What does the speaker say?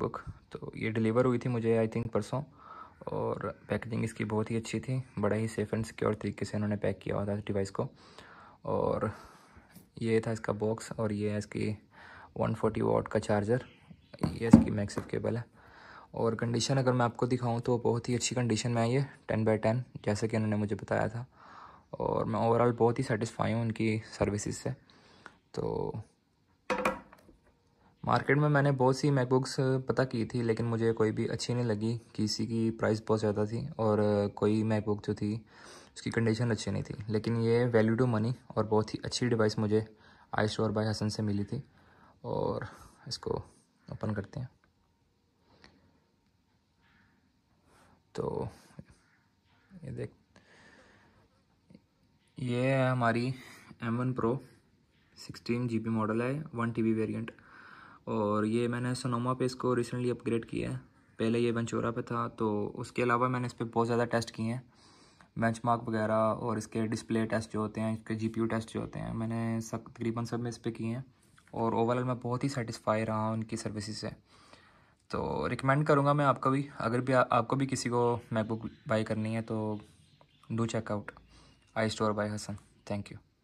book तो ये deliver हुई थी मुझे आई थिंक परसों और पैकेजिंग इसकी बहुत ही अच्छी थी बड़ा ही सेफ़ एंड सिक्योर तरीके से उन्होंने पैक किया हुआ था डिवाइस को और ये था इसका बॉक्स और ये है इसकी 140 फोर्टी वाट का चार्जर ये इसकी मैक्सिव केबल है और कंडीशन अगर मैं आपको दिखाऊं तो बहुत ही अच्छी कंडीशन में आई है टेन बाई टेन जैसे कि उन्होंने मुझे बताया था और मैं ओवरऑल बहुत ही सेटिस्फाई हूँ उनकी सर्विसेज से तो मार्केट में मैंने बहुत सी मैकबुक्स पता की थी लेकिन मुझे कोई भी अच्छी नहीं लगी किसी की प्राइस बहुत ज़्यादा थी और कोई मैकबुक जो थी उसकी कंडीशन अच्छी नहीं थी लेकिन ये वैल्यू टू मनी और बहुत ही अच्छी डिवाइस मुझे आई स्टोर बाय हसन से मिली थी और इसको ओपन करते हैं तो ये देख ये है हमारी M1 Pro 16 GB मॉडल है वन टी वेरिएंट और ये मैंने सोनोमा पे इसको रिसेंटली अपग्रेड किया है पहले ये बंचोरा पे था तो उसके अलावा मैंने इस पर बहुत ज़्यादा टेस्ट किए हैं मार्क वगैरह और इसके डिस्प्ले टेस्ट जो होते हैं इसके यू टेस्ट जो होते हैं मैंने सब तकरीबन सब में इस पर किए हैं और ओवरऑल मैं बहुत ही सेटिस्फाई रहा उनकी सर्विसेज से तो रिकमेंड करूँगा मैं आपको भी अगर भी आ, आपको भी किसी को मैकबुक बाई करनी है तो do checkout iStore by Hasan thank you